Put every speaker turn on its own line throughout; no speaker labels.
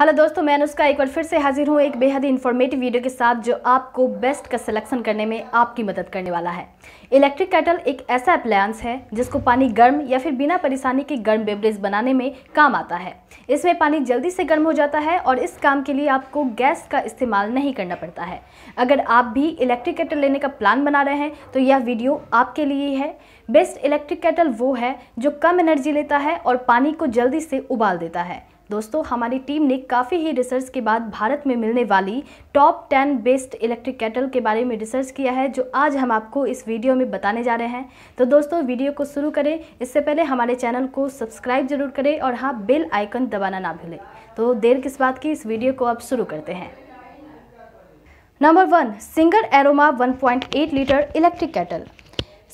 hello दोस्तों मैं अनुष्का एक बार फिर से हाजिर हूँ एक बेहद इन्फॉर्मेटिव वीडियो के साथ जो आपको बेस्ट का सिलेक्शन करने में आपकी मदद करने वाला है इलेक्ट्रिक कैटल एक ऐसा अप्लायंस है जिसको पानी गर्म या फिर बिना परेशानी के गर्म बेवरेज बनाने में काम आता है इसमें पानी जल्दी से गर्म हो जाता है और इस काम के लिए आपको गैस का इस्तेमाल नहीं करना पड़ता है अगर आप भी इलेक्ट्रिक कैटल लेने का प्लान बना रहे हैं तो यह वीडियो आपके लिए है बेस्ट इलेक्ट्रिक कैटल वो है जो कम एनर्जी लेता है और पानी को जल्दी से उबाल देता है दोस्तों हमारी टीम ने काफ़ी ही रिसर्च के बाद भारत में मिलने वाली top ten best electric kettle के बारे में रिसर्च किया है जो आज हम आपको इस वीडियो में बताने जा रहे हैं तो दोस्तों वीडियो को शुरू करें इससे पहले हमारे चैनल को सब्सक्राइब जरूर करें और हाँ बेल आइकन दबाना ना भूलें तो देर किस बात की इस वीडियो को आप शुरू करते हैं number one Singer Aroma 1.8 litre electric kettle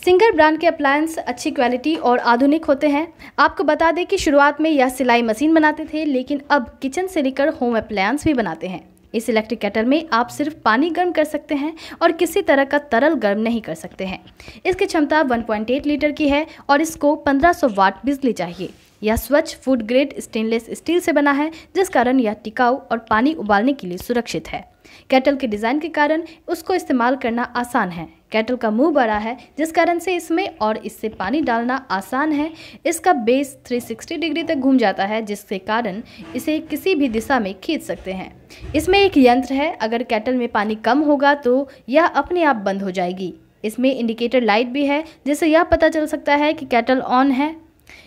Singer brand के अप्लायंस अच्छी क्वालिटी और आधुनिक होते हैं आपको बता दें कि शुरुआत में यह सिलाई मशीन बनाते थे लेकिन अब किचन से लेकर होम अप्लायंस भी बनाते हैं इस इलेक्ट्रिक कैटल में आप सिर्फ पानी गर्म कर सकते हैं और किसी तरह का तरल गर्म नहीं कर सकते हैं इसकी क्षमता 1.8 लीटर की है और इसको 1500 वाट बिजली चाहिए यह स्वच्छ फूड ग्रेड स्टेनलेस स्टील से बना है जिस कारण यह टिकाऊ और पानी उबालने के लिए सुरक्षित है कैटल के डिज़ाइन के कारण उसको इस्तेमाल करना आसान है कैटल का मुंह बड़ा है जिस कारण से इसमें और इससे पानी डालना आसान है इसका बेस 360 डिग्री तक घूम जाता है जिसके कारण इसे किसी भी दिशा में खींच सकते हैं इसमें एक यंत्र है अगर कैटल में पानी कम होगा तो यह अपने आप बंद हो जाएगी इसमें इंडिकेटर लाइट भी है जिससे यह पता चल सकता है कि कैटल ऑन है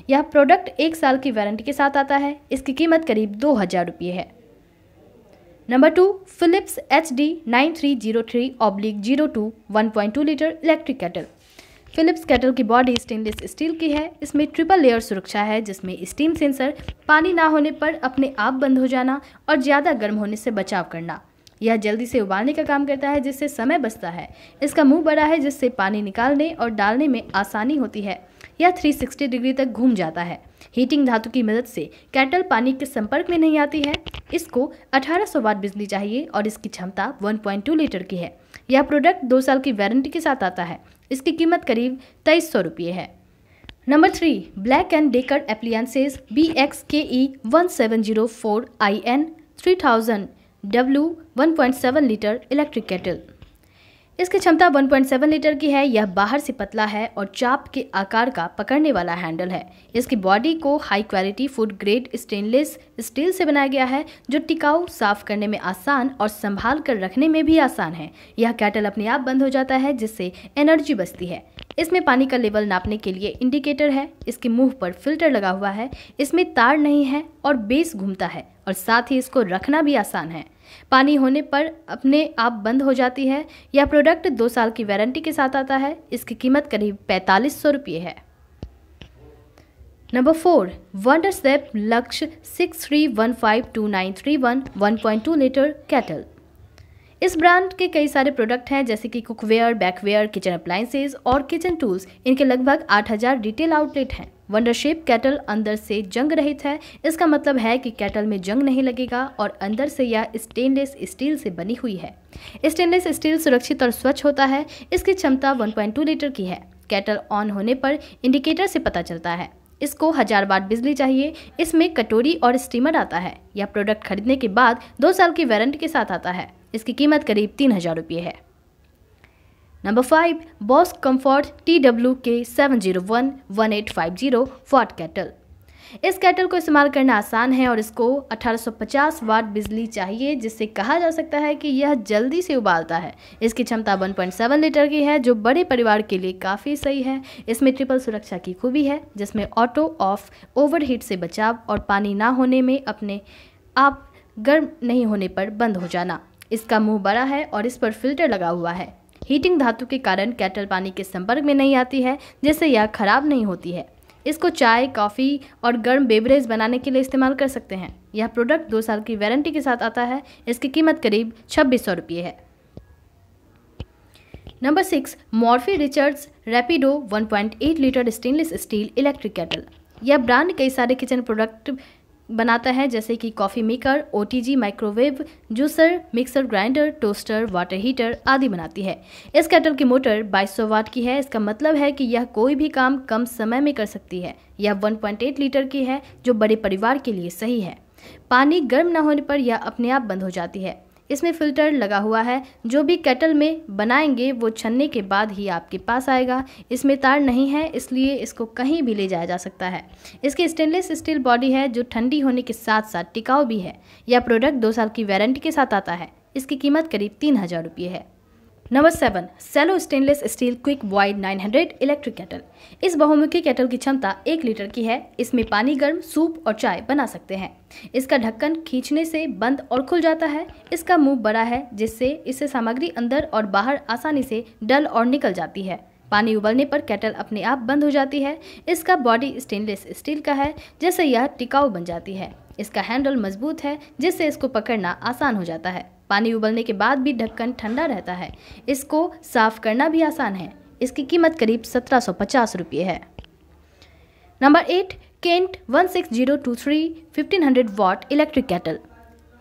यह प्रोडक्ट एक साल की वारंटी के साथ आता है इसकी कीमत करीब दो हज़ार रुपये है number two Philips H D nine three zero three oblique zero two one point two litre electric kettle Philips kettle की बॉडी स्टेनलेस स्टील की है इसमें ट्रिपल लेयर सुरक्षा है जिसमें स्टीम सेंसर पानी ना होने पर अपने आप बंद हो जाना और ज़्यादा गर्म होने से बचाव करना यह जल्दी से उबालने का काम करता है जिससे समय बचता है इसका मुंह बड़ा है जिससे पानी निकालने और डालने में आसानी होती है यह 360 डिग्री तक घूम जाता है हीटिंग धातु की मदद से कैटल पानी के संपर्क में नहीं आती है इसको 1800 वाट बिजली चाहिए और इसकी क्षमता 1.2 लीटर की है यह प्रोडक्ट दो साल की वारंटी के साथ आता है इसकी कीमत करीब तेईस सौ रुपये है number three Black and Decker appliances B X K E e one seven zero four I N three thousand W one point seven litre electric kettle इसकी क्षमता 1.7 लीटर की है यह बाहर से पतला है और चाप के आकार का पकड़ने वाला हैंडल है इसकी बॉडी को high quality food grade stainless steel से बनाया गया है जो टिकाऊ साफ करने में आसान और संभाल कर रखने में भी आसान है यह कैटल अपने आप बंद हो जाता है जिससे एनर्जी बचती है इसमें पानी का लेवल नापने के लिए इंडिकेटर है इसके मुंह पर फिल्टर लगा हुआ है इसमें तार नहीं है और बेस घूमता है और साथ ही इसको रखना भी आसान है पानी होने पर अपने आप बंद हो जाती है यह प्रोडक्ट दो साल की वारंटी के साथ आता है इसकी कीमत करीब पैंतालीस सौ रुपये है नंबर फोर वंडर लक्ष्य six three one five two nine three one one point two litre kettle इस ब्रांड के कई सारे प्रोडक्ट हैं जैसे कि कुकवेयर बैकवेयर किचन अप्लाइंसेज और किचन टूल्स इनके लगभग आठ हजार रिटेल आउटलेट हैं वंडरशेप कैटल अंदर से जंग रहित है इसका मतलब है कि कैटल में जंग नहीं लगेगा और अंदर से यह स्टेनलेस स्टील से बनी हुई है स्टेनलेस स्टील सुरक्षित और स्वच्छ होता है इसकी क्षमता 1.2 लीटर की है कैटल ऑन होने पर इंडिकेटर से पता चलता है इसको हजार बार बिजली चाहिए इसमें कटोरी और स्टीमर आता है यह प्रोडक्ट खरीदने के बाद दो साल की वारंटी के साथ आता है इसकी कीमत करीब तीन हजार रुपये है number five Bosch comfort T W K seven zero one one eight five zero फॉट कैटल इस कैटल को इस्तेमाल करना आसान है और इसको 1850 वाट बिजली चाहिए जिससे कहा जा सकता है कि यह जल्दी से उबालता है इसकी क्षमता 1.7 लीटर की है जो बड़े परिवार के लिए काफ़ी सही है इसमें ट्रिपल सुरक्षा की खूबी है जिसमें ऑटो ऑफ ओवरहीट से बचाव और पानी ना होने में अपने आप गर्म नहीं होने पर बंद हो जाना इसका मुंह बड़ा है और इस पर फिल्टर लगा हुआ है हीटिंग धातु के कारण कैटल पानी के संपर्क में नहीं आती है जिससे यह खराब नहीं होती है इसको चाय कॉफ़ी और गर्म बेवरेज बनाने के लिए इस्तेमाल कर सकते हैं यह प्रोडक्ट दो साल की वारंटी के साथ आता है इसकी कीमत करीब छब्बीस सौ रुपये है number six Morphy Richards Rapido 1.8 litre stainless steel electric kettle यह ब्रांड कई सारे किचन प्रोडक्ट बनाता है जैसे कि कॉफ़ी मेकर ओ microwave juicer mixer grinder toaster water heater आदि बनाती है इस कैटल की मोटर 2200 वाट की है इसका मतलब है कि यह कोई भी काम कम समय में कर सकती है यह 1.8 लीटर की है जो बड़े परिवार के लिए सही है पानी गर्म न होने पर यह अपने आप बंद हो जाती है इसमें फ़िल्टर लगा हुआ है जो भी कैटल में बनाएंगे वो छनने के बाद ही आपके पास आएगा इसमें तार नहीं है इसलिए इसको कहीं भी ले जाया जा सकता है इसकी स्टेनलेस स्टील बॉडी है जो ठंडी होने के साथ साथ टिकाऊ भी है यह प्रोडक्ट दो साल की वारंटी के साथ आता है इसकी कीमत करीब तीन हज़ार रुपये है number seven Cello stainless steel quick wide 900 electric kettle इस बहुमुखी केटल की क्षमता एक लीटर की है इसमें पानी गर्म सूप और चाय बना सकते हैं इसका ढक्कन खींचने से बंद और खुल जाता है इसका मुंह बड़ा है जिससे इससे सामग्री अंदर और बाहर आसानी से डल और निकल जाती है पानी उबलने पर कैटल अपने आप बंद हो जाती है इसका बॉडी स्टेनलेस स्टील का है जिससे यह टिकाऊ बन जाती है इसका हैंडल मजबूत है जिससे इसको पकड़ना आसान हो जाता है पानी उबलने के बाद भी ढक्कन ठंडा रहता है इसको साफ़ करना भी आसान है इसकी कीमत करीब सत्रह सौ पचास रुपये है number eight Kent one six zero two three fifteen hundred watt electric kettle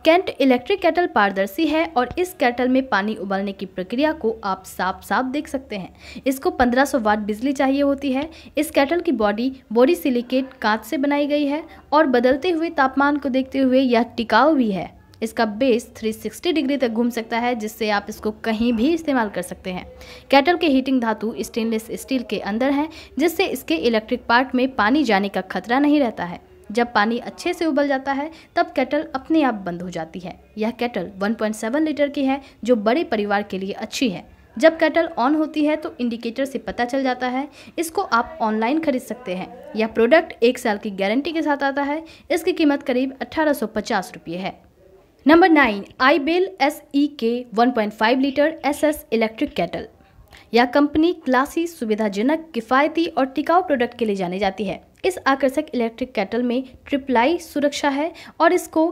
Kent electric kettle पारदर्शी है और इस कैटल में पानी उबलने की प्रक्रिया को आप साफ साफ देख सकते हैं इसको 1500 वाट बिजली चाहिए होती है इस कैटल की बॉडी बोरी सिलिकेट कांच से बनाई गई है और बदलते हुए तापमान को देखते हुए यह टिकाऊ भी है इसका बेस 360 डिग्री तक घूम सकता है जिससे आप इसको कहीं भी इस्तेमाल कर सकते हैं कैटल के हीटिंग धातु स्टेनलेस स्टील के अंदर है जिससे इसके इलेक्ट्रिक पार्ट में पानी जाने का खतरा नहीं रहता है जब पानी अच्छे से उबल जाता है तब केटल अपने आप बंद हो जाती है यह कैटल 1.7 लीटर की है जो बड़े परिवार के लिए अच्छी है जब कैटल ऑन होती है तो इंडिकेटर से पता चल जाता है इसको आप ऑनलाइन खरीद सकते हैं यह प्रोडक्ट एक साल की गारंटी के साथ आता है इसकी कीमत करीब अट्ठारह सौ है number nine iBell S E K one point five litre S S electric kettle यह कंपनी क्लासी सुविधाजनक किफ़ायती और टिकाऊ प्रोडक्ट के लिए जानी जाती है इस आकर्षक इलेक्ट्रिक कैटल में ट्रिपलाई सुरक्षा है और इसको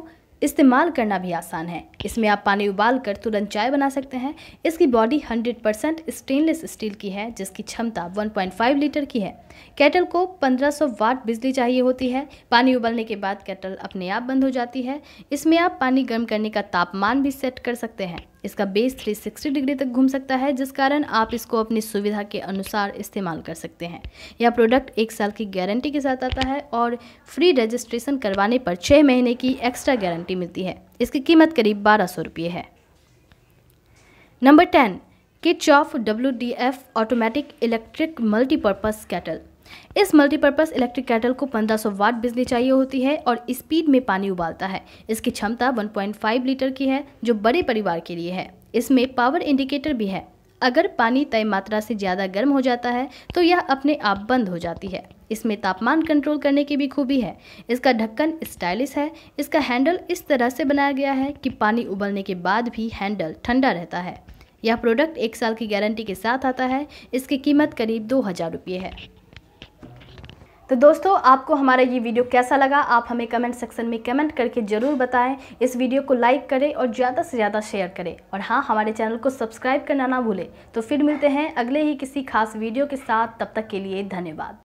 इस्तेमाल करना भी आसान है इसमें आप पानी उबाल कर तुरंत चाय बना सकते हैं इसकी बॉडी 100 परसेंट स्टेनलेस स्टील की है जिसकी क्षमता 1.5 लीटर की है कैटल को 1500 वाट बिजली चाहिए होती है पानी उबलने के बाद कैटल अपने आप बंद हो जाती है इसमें आप पानी गर्म करने का तापमान भी सेट कर सकते हैं इसका बेस 360 डिग्री तक घूम सकता है जिस कारण आप इसको अपनी सुविधा के अनुसार इस्तेमाल कर सकते हैं यह प्रोडक्ट एक साल की गारंटी के साथ आता है और फ्री रजिस्ट्रेशन करवाने पर छः महीने की एक्स्ट्रा गारंटी मिलती है इसकी कीमत करीब बारह सौ रुपये है नंबर टेन किच ऑफ W D F automatic electric multipurpose kettle इस मल्टीपर्पज़ इलेक्ट्रिक कैटल को 1500 वाट बिजली चाहिए होती है और स्पीड में पानी उबालता है इसकी क्षमता 1.5 लीटर की है जो बड़े परिवार के लिए है इसमें पावर इंडिकेटर भी है अगर पानी तय मात्रा से ज़्यादा गर्म हो जाता है तो यह अपने आप बंद हो जाती है इसमें तापमान कंट्रोल करने की भी खूबी है इसका ढक्कन स्टाइलिश है इसका हैंडल इस तरह से बनाया गया है कि पानी उबलने के बाद भी हैंडल ठंडा रहता है यह प्रोडक्ट एक साल की गारंटी के साथ आता है इसकी कीमत करीब दो हज़ार रुपये है तो दोस्तों आपको हमारा ये वीडियो कैसा लगा आप हमें कमेंट सेक्शन में कमेंट करके ज़रूर बताएं इस वीडियो को लाइक करें और ज़्यादा से ज़्यादा शेयर करें और हाँ हमारे चैनल को सब्सक्राइब करना ना भूलें तो फिर मिलते हैं अगले ही किसी खास वीडियो के साथ तब तक के लिए धन्यवाद